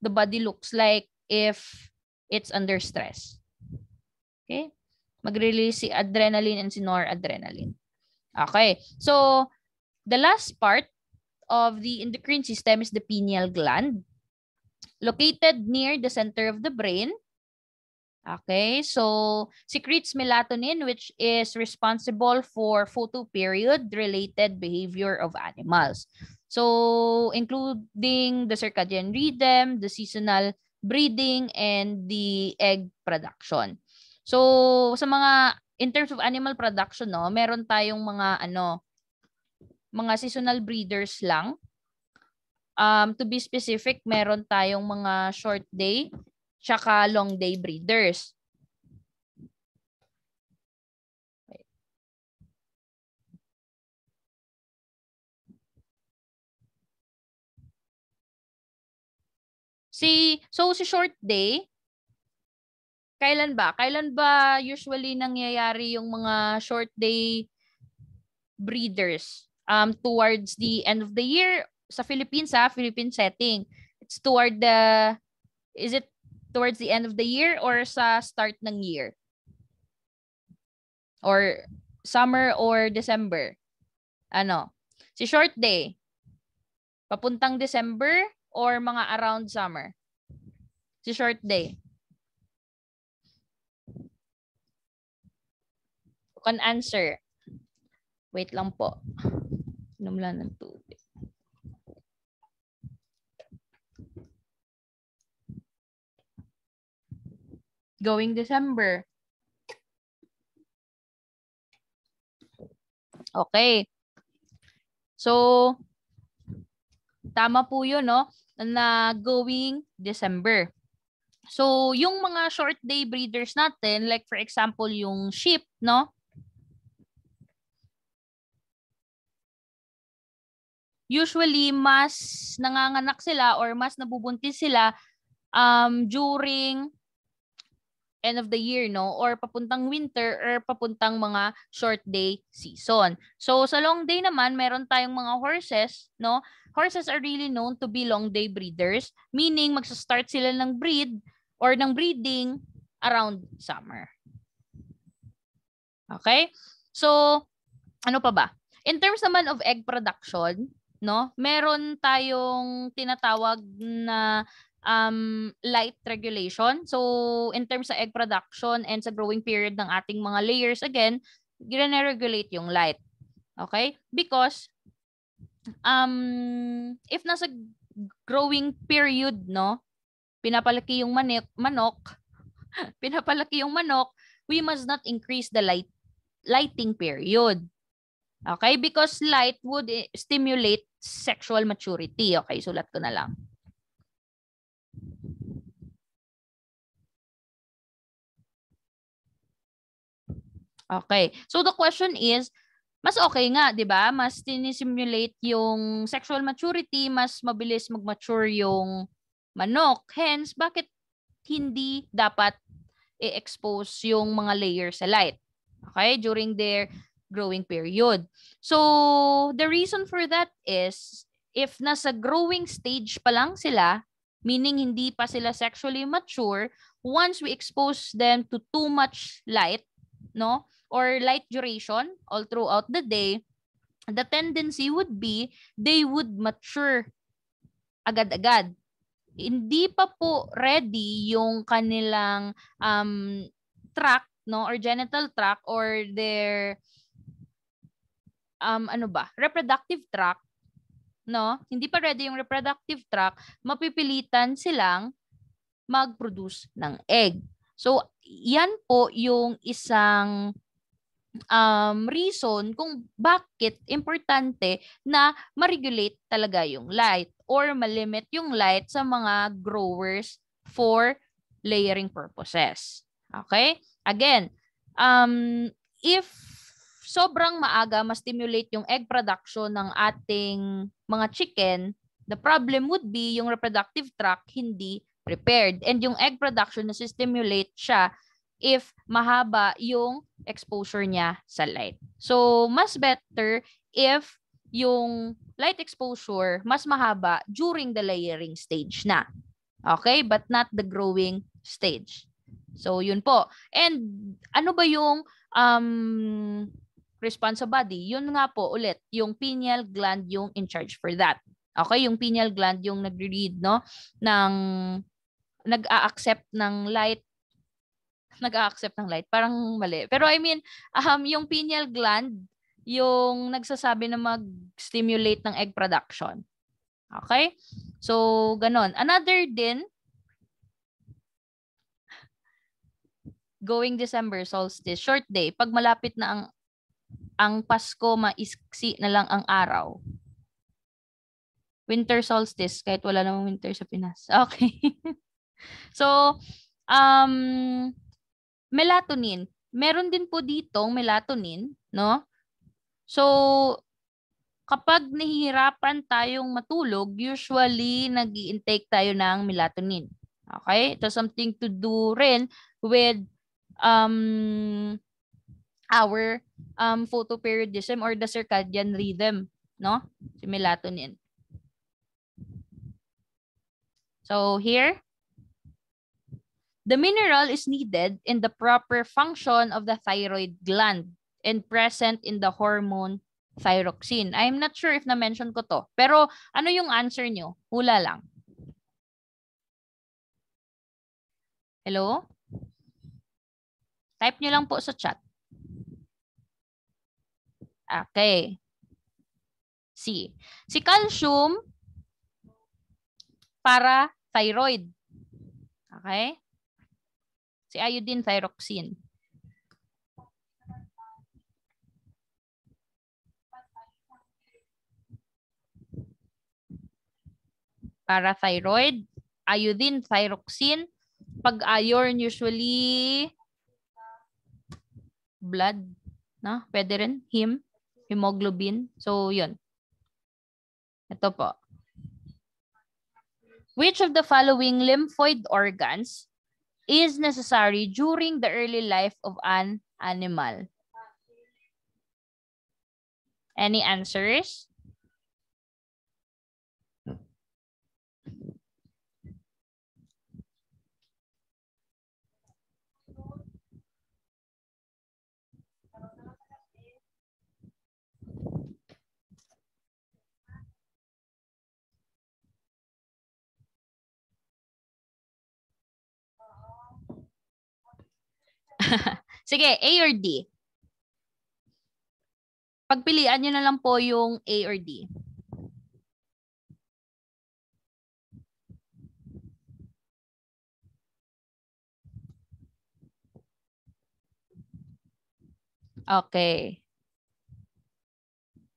the body looks like if it's under stress. Okay? Mag-release si adrenaline and si noradrenaline. Okay. So, the last part of the endocrine system is the pineal gland. Located near the center of the brain, Okay, so secretes melatonin which is responsible for photoperiod related behavior of animals. So including the circadian rhythm, the seasonal breeding, and the egg production. So sa mga in terms of animal production no, meron tayong mga ano mga seasonal breeders lang. Um to be specific, meron tayong mga short day tsaka long day breeders. Si so si short day kailan ba? Kailan ba usually nangyayari yung mga short day breeders? Um towards the end of the year sa Philippines sa Philippine setting. It's toward the is it towards the end of the year or sa start ng year? Or summer or December? Ano? Si short day, papuntang December or mga around summer? Si short day. You can answer. Wait lang po. Inom lang ng tubig. going December. Okay. So, tama po yun, no? Na going December. So, yung mga short day breeders natin, like for example, yung sheep, no? Usually, mas nanganganak sila or mas nabubuntis sila um, during end of the year, no? Or papuntang winter or papuntang mga short day season. So, sa long day naman, meron tayong mga horses, no? Horses are really known to be long day breeders, meaning magsa-start sila ng breed or ng breeding around summer. Okay? So, ano pa ba? In terms naman of egg production, no? Meron tayong tinatawag na um, light regulation. So, in terms sa egg production and sa growing period ng ating mga layers, again, gire-regulate yung light. Okay? Because, um, if nasa growing period, no, pinapalaki yung manik, manok, pinapalaki yung manok, we must not increase the light lighting period. Okay? Because light would eh, stimulate sexual maturity. Okay, sulat ko na lang. Okay. So the question is, mas okay nga, 'di ba? Mas tinisimulate yung sexual maturity, mas mabilis mag-mature yung manok. Hence, bakit hindi dapat i-expose yung mga layers sa light? Okay? During their growing period. So, the reason for that is if nasa growing stage pa lang sila, meaning hindi pa sila sexually mature, once we expose them to too much light, no? or light duration all throughout the day, the tendency would be they would mature agad-agad. Hindi pa po ready yung kanilang um, tract no or genital tract or their um ano ba reproductive tract no hindi pa ready yung reproductive tract mapipilitan silang mag-produce ng egg so yan po yung isang um, reason kung bakit importante na ma-regulate talaga yung light or malimit yung light sa mga growers for layering purposes. Okay? Again, um, if sobrang maaga ma-stimulate yung egg production ng ating mga chicken, the problem would be yung reproductive tract hindi prepared. And yung egg production na stimulate siya if mahaba yung exposure niya sa light. So, mas better if yung light exposure mas mahaba during the layering stage na. Okay? But not the growing stage. So, yun po. And ano ba yung um, response sa body? Yun nga po ulit, yung pineal gland yung in charge for that. Okay? Yung pineal gland yung nagre-read no, ng nag-a-accept ng light nag-accept ng light. Parang mali. Pero I mean, um, yung pineal gland, yung nagsasabi na mag-stimulate ng egg production. Okay? So, ganon. Another din, going December solstice, short day, pag malapit na ang ang Pasko, maiksi na lang ang araw. Winter solstice, kahit wala namang winter sa Pinas. Okay. so, um, melatonin. Meron din po ditong melatonin, no? So, kapag nahihirapan tayong matulog, usually nag intake tayo ng melatonin. Okay? So, something to do rin with um, our um, photoperiodism or the circadian rhythm, no? Si melatonin. So, here, The mineral is needed in the proper function of the thyroid gland and present in the hormone thyroxine. I'm not sure if na-mention ko to. Pero ano yung answer nyo? Hula lang. Hello? Type nyo lang po sa chat. Okay. C. Si calcium para thyroid. Okay? Si iodine thyroxine. Parathyroid, iodine, thyroxine. Pag iron, usually blood. No? Pwede rin. Him, hemoglobin. So, yun. Ito po. Which of the following lymphoid organs is necessary during the early life of an animal? Any answers? Sige, A or D? Pagpilian nyo na lang po yung A or D. Okay.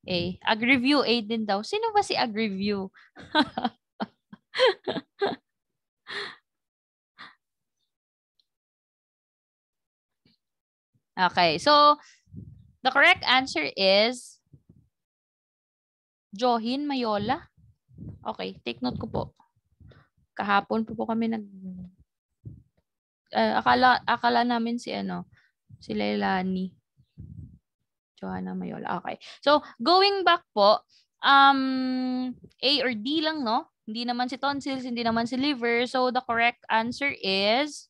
A. Agreview A din daw. Sino ba si Agreview? Okay, so the correct answer is Johin Mayola. Okay, take note ko po. Kahapon po po kami nag uh, akala akala namin si ano si Leilani. Johanna Mayola. Okay. So, going back po, um A or D lang, no? Hindi naman si tonsils, hindi naman si liver. So the correct answer is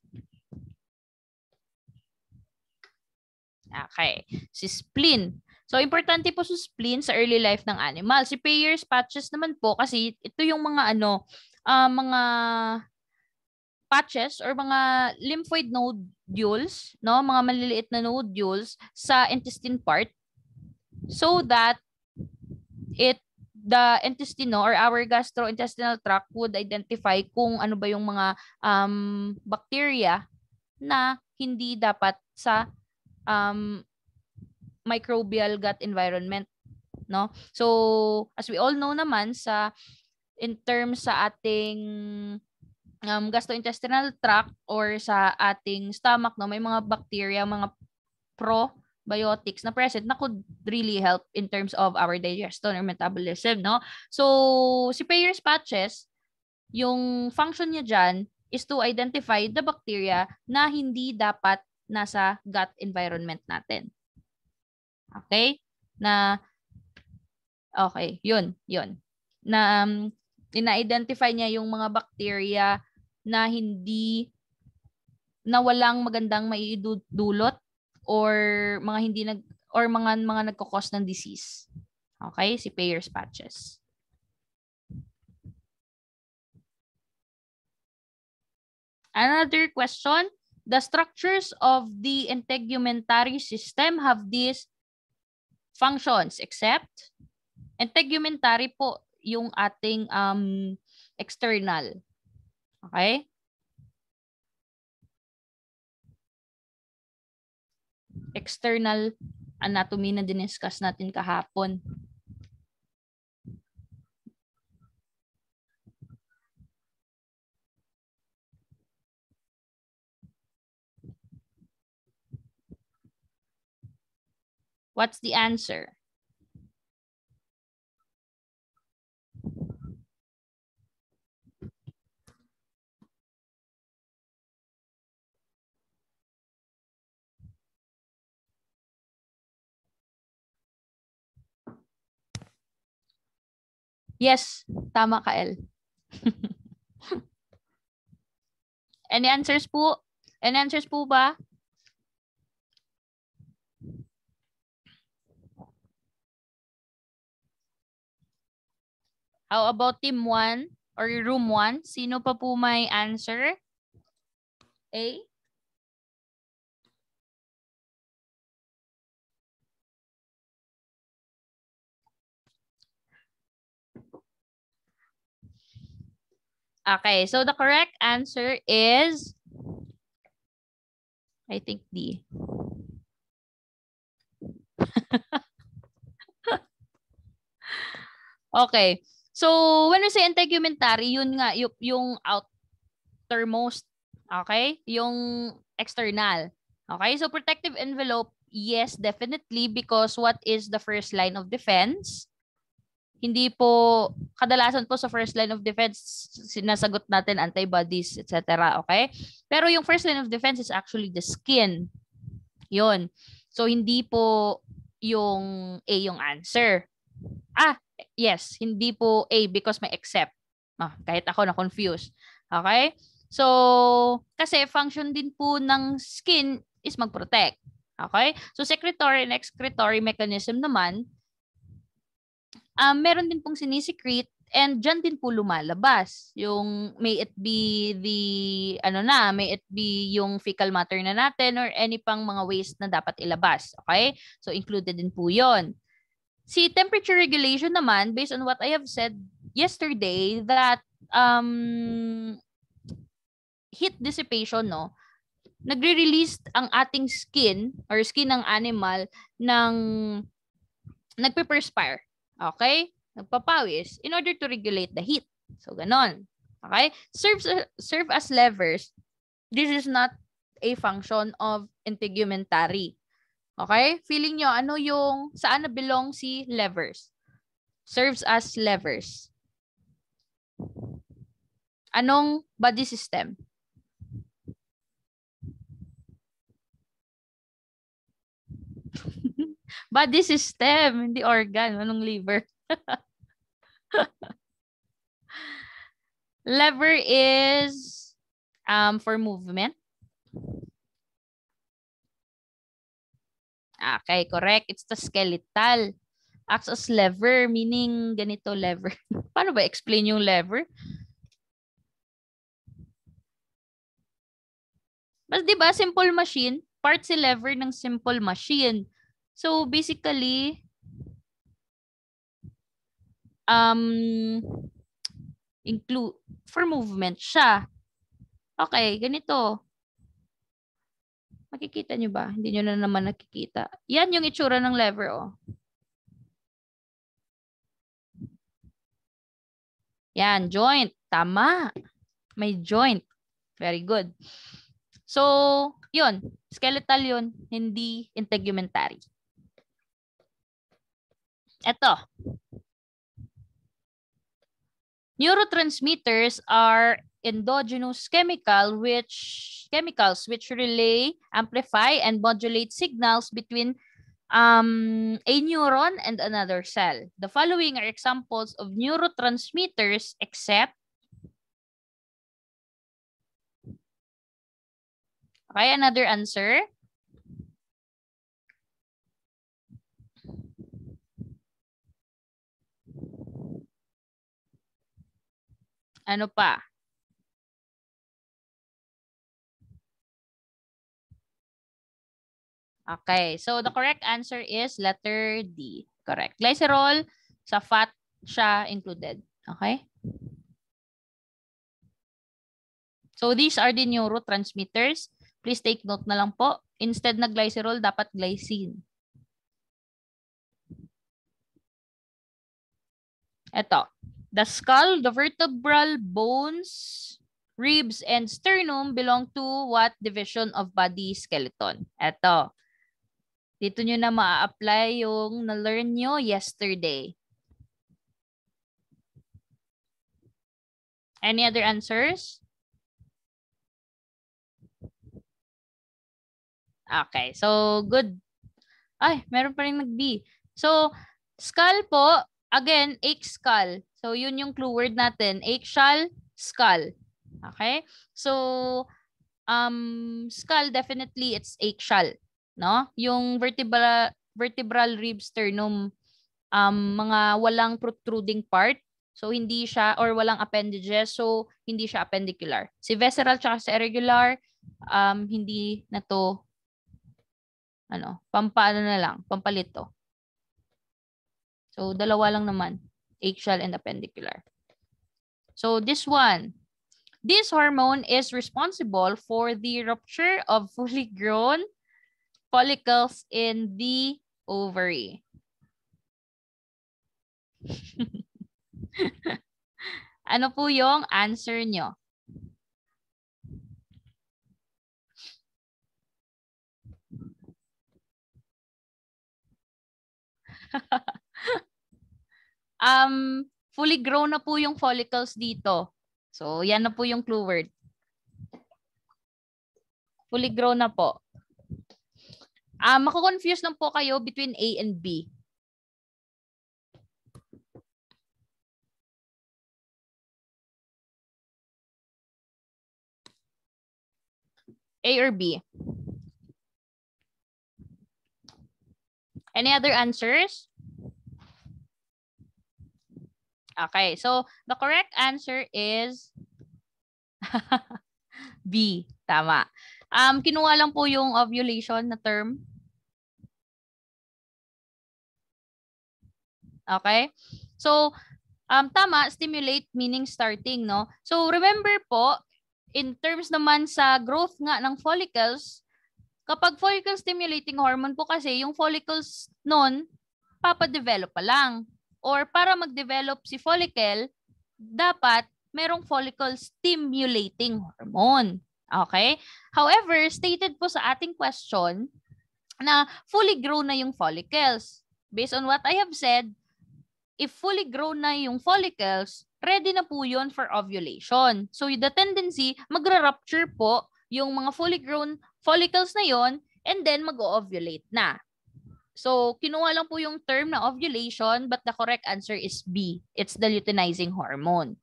Okay. Si spleen. So, importante po si spleen sa early life ng animal. Si Peyer's patches naman po kasi ito yung mga ano, uh, mga patches or mga lymphoid nodules, no? mga maliliit na nodules sa intestine part so that it the intestino or our gastrointestinal tract would identify kung ano ba yung mga um, bacteria na hindi dapat sa um, microbial gut environment. No? So, as we all know naman sa in terms sa ating um, gastrointestinal tract or sa ating stomach, no, may mga bacteria, mga probiotics na present na could really help in terms of our digestion or metabolism, no? So, si Peyer's patches, yung function niya dyan is to identify the bacteria na hindi dapat nasa gut environment natin. Okay? Na Okay, 'yun, 'yun. Na um, ina-identify niya yung mga bacteria na hindi na walang magandang maiidulot or mga hindi nag or mga mga nagko-cause ng disease. Okay, si Payer's patches. Another question, The structures of the integumentary system have these functions except integumentary po yung ating um, external. Okay? External anatomy na diniscuss natin kahapon. What's the answer? Yes, tama ka, El. Any answers po? Any answers po ba? How about team 1 or room 1? Sino pa po may answer? A? Okay, so the correct answer is I think D. okay. So, when we say integumentary, yun nga, yung, yung outermost, okay? Yung external. Okay, so protective envelope, yes, definitely, because what is the first line of defense? Hindi po, kadalasan po sa first line of defense, sinasagot natin antibodies, etc. Okay? Pero yung first line of defense is actually the skin. Yun. So, hindi po yung A yung answer. Ah, yes, hindi po A because may except. Ah, kahit ako na confused. Okay? So, kasi function din po ng skin is mag-protect. Okay? So, secretory and excretory mechanism naman, um, meron din pong sinisecrete and dyan din po lumalabas yung may it be the ano na may it be yung fecal matter na natin or any pang mga waste na dapat ilabas okay so included din po yon Si temperature regulation naman, based on what I have said yesterday, that um, heat dissipation, no? Nagre-release ang ating skin or skin ng animal ng nagpe-perspire. Okay? Nagpapawis in order to regulate the heat. So, ganon. Okay? Serves, serve as levers. This is not a function of integumentary. Okay? Feeling nyo, ano yung, saan na belong si levers? Serves as levers. Anong body system? body system, hindi organ. Anong liver? lever is um, for movement. Ah, okay, correct. It's the skeletal. Acts as lever, meaning ganito lever. Paano ba explain yung lever? Mas 'di ba simple machine, part si lever ng simple machine. So basically um include for movement siya. Okay, ganito. Makikita nyo ba? Hindi nyo na naman nakikita. Yan yung itsura ng lever, oh. Yan, joint. Tama. May joint. Very good. So, yun. Skeletal yun. Hindi integumentary. Ito. Neurotransmitters are endogenous chemical which chemicals which relay, amplify, and modulate signals between um, a neuron and another cell. The following are examples of neurotransmitters except Okay, another answer. Ano pa? Okay, so the correct answer is letter D. Correct. Glycerol, sa fat siya included. Okay? So these are the neurotransmitters. Please take note na lang po. Instead na glycerol, dapat glycine. Ito. The skull, the vertebral bones, ribs, and sternum belong to what division of body skeleton? Ito. Dito nyo na ma-apply yung na-learn nyo yesterday. Any other answers? Okay, so good. Ay, meron pa rin nag-B. So, skull po, again, ache skull. So, yun yung clue word natin. Ache shall, skull. Okay? So, um, skull, definitely, it's ache shall no? Yung vertebral vertebral rib sternum um mga walang protruding part. So hindi siya or walang appendages, so hindi siya appendicular. Si visceral tsaka si irregular um hindi na to ano, pampaano na lang, pampalito. So, dalawa lang naman, axial and appendicular. So, this one, this hormone is responsible for the rupture of fully grown follicles in the ovary. ano po yung answer nyo? um, fully grown na po yung follicles dito. So, yan na po yung clue word. Fully grown na po. Ah, uh, mako-confuse lang po kayo between A and B. A or B? Any other answers? Okay, so the correct answer is B. Tama. Um, kinuha lang po yung ovulation na term. Okay? So, um, tama, stimulate meaning starting, no? So, remember po, in terms naman sa growth nga ng follicles, kapag follicle stimulating hormone po kasi, yung follicles nun, papadevelop pa lang. Or para mag-develop si follicle, dapat merong follicle stimulating hormone. Okay? However, stated po sa ating question na fully grown na yung follicles. Based on what I have said, if fully grown na yung follicles, ready na po yun for ovulation. So the tendency, magra-rupture po yung mga fully grown follicles na yon and then mag-ovulate na. So, kinuha lang po yung term na ovulation but the correct answer is B. It's the luteinizing hormone.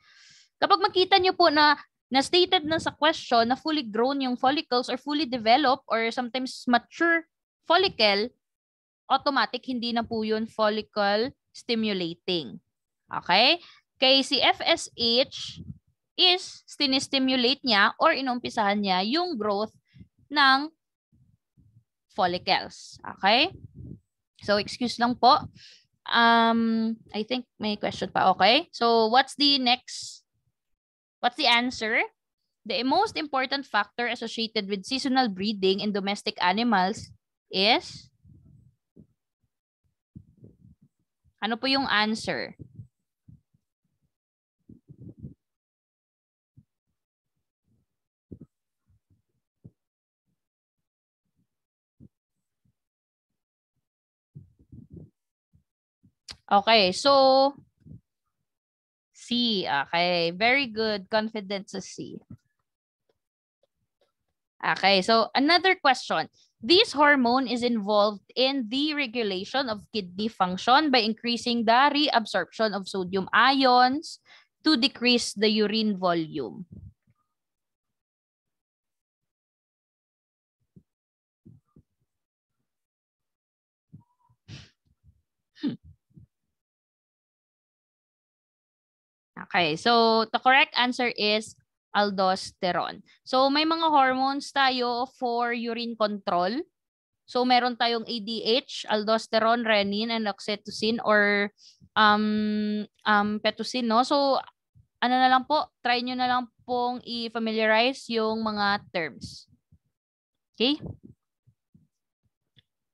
Kapag makita nyo po na na stated na sa question na fully grown yung follicles or fully developed or sometimes mature follicle, automatic hindi na po yun follicle stimulating. Okay? Kay si FSH is stinistimulate niya or inumpisahan niya yung growth ng follicles. Okay? So, excuse lang po. Um, I think may question pa. Okay? So, what's the next What's the answer? The most important factor associated with seasonal breeding in domestic animals is? Ano po yung answer? Okay, so C. Okay, very good. Confidence is C. Okay, so another question. This hormone is involved in the regulation of kidney function by increasing the reabsorption of sodium ions to decrease the urine volume. Okay, so the correct answer is aldosterone. So may mga hormones tayo for urine control. So meron tayong ADH, aldosterone, renin, and oxytocin or um, um, petusin. No? So ano na lang po, try nyo na lang pong i-familiarize yung mga terms. Okay?